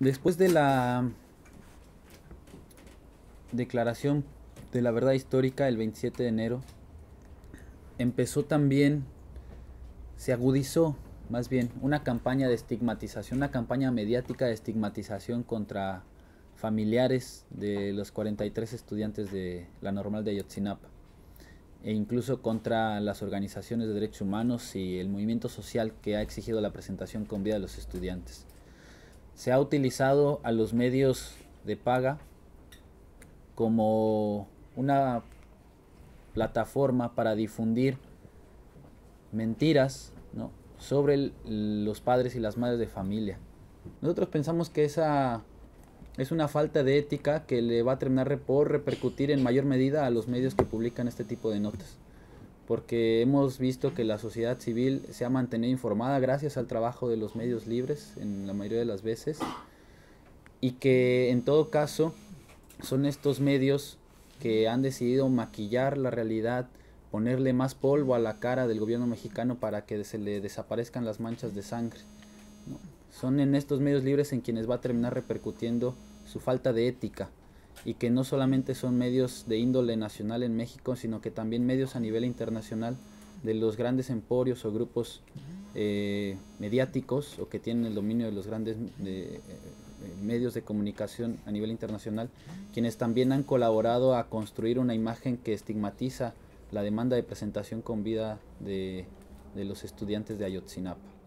Después de la declaración de la verdad histórica el 27 de enero, empezó también, se agudizó más bien una campaña de estigmatización, una campaña mediática de estigmatización contra familiares de los 43 estudiantes de la normal de Ayotzinapa e incluso contra las organizaciones de derechos humanos y el movimiento social que ha exigido la presentación con vida de los estudiantes se ha utilizado a los medios de paga como una plataforma para difundir mentiras sobre los padres y las madres de familia. Nosotros pensamos que esa es una falta de ética que le va a terminar por repercutir en mayor medida a los medios que publican este tipo de notas porque hemos visto que la sociedad civil se ha mantenido informada gracias al trabajo de los medios libres en la mayoría de las veces y que en todo caso son estos medios que han decidido maquillar la realidad, ponerle más polvo a la cara del gobierno mexicano para que se le desaparezcan las manchas de sangre. Son en estos medios libres en quienes va a terminar repercutiendo su falta de ética y que no solamente son medios de índole nacional en México, sino que también medios a nivel internacional de los grandes emporios o grupos eh, mediáticos o que tienen el dominio de los grandes eh, medios de comunicación a nivel internacional, quienes también han colaborado a construir una imagen que estigmatiza la demanda de presentación con vida de, de los estudiantes de Ayotzinapa.